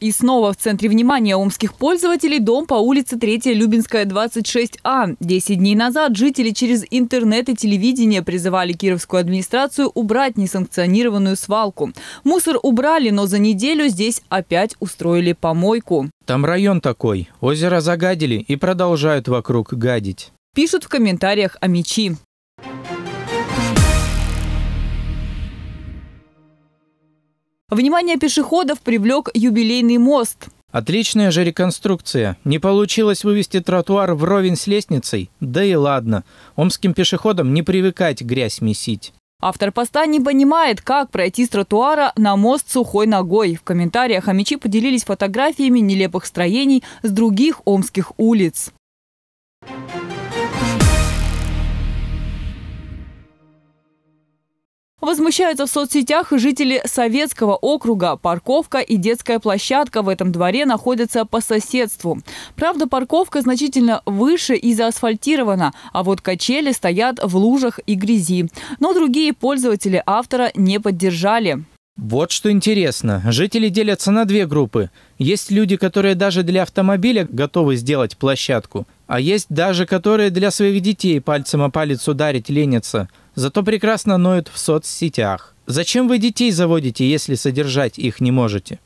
И снова в центре внимания омских пользователей дом по улице 3 Любинская, 26А. Десять дней назад жители через интернет и телевидение призывали кировскую администрацию убрать несанкционированную свалку. Мусор убрали, но за неделю здесь опять устроили помойку. Там район такой. Озеро загадили и продолжают вокруг гадить. Пишут в комментариях о мечи. Внимание пешеходов привлек юбилейный мост. Отличная же реконструкция. Не получилось вывести тротуар вровень с лестницей? Да и ладно. Омским пешеходам не привыкать грязь месить. Автор поста не понимает, как пройти с тротуара на мост сухой ногой. В комментариях хомячи поделились фотографиями нелепых строений с других омских улиц. Возмущаются в соцсетях жители Советского округа. Парковка и детская площадка в этом дворе находятся по соседству. Правда, парковка значительно выше и заасфальтирована, а вот качели стоят в лужах и грязи. Но другие пользователи автора не поддержали. Вот что интересно. Жители делятся на две группы. Есть люди, которые даже для автомобиля готовы сделать площадку, а есть даже которые для своих детей пальцем о палец ударить ленятся – зато прекрасно ноют в соцсетях. Зачем вы детей заводите, если содержать их не можете?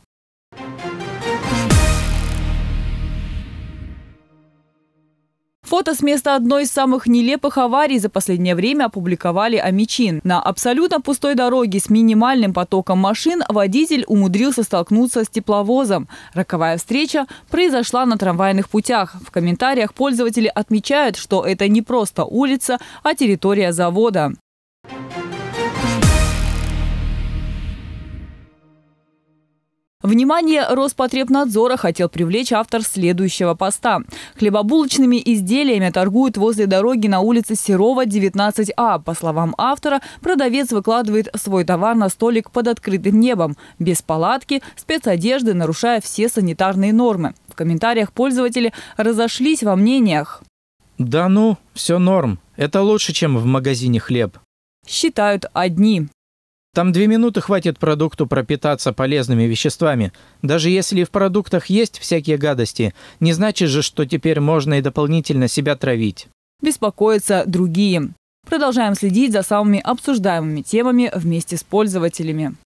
Фото с места одной из самых нелепых аварий за последнее время опубликовали Амичин. На абсолютно пустой дороге с минимальным потоком машин водитель умудрился столкнуться с тепловозом. Роковая встреча произошла на трамвайных путях. В комментариях пользователи отмечают, что это не просто улица, а территория завода. Внимание Роспотребнадзора хотел привлечь автор следующего поста. Хлебобулочными изделиями торгуют возле дороги на улице Серова, 19А. По словам автора, продавец выкладывает свой товар на столик под открытым небом, без палатки, спецодежды, нарушая все санитарные нормы. В комментариях пользователи разошлись во мнениях. Да ну, все норм. Это лучше, чем в магазине хлеб. Считают одни. Там две минуты хватит продукту пропитаться полезными веществами. Даже если в продуктах есть всякие гадости, не значит же, что теперь можно и дополнительно себя травить. Беспокоятся другие. Продолжаем следить за самыми обсуждаемыми темами вместе с пользователями.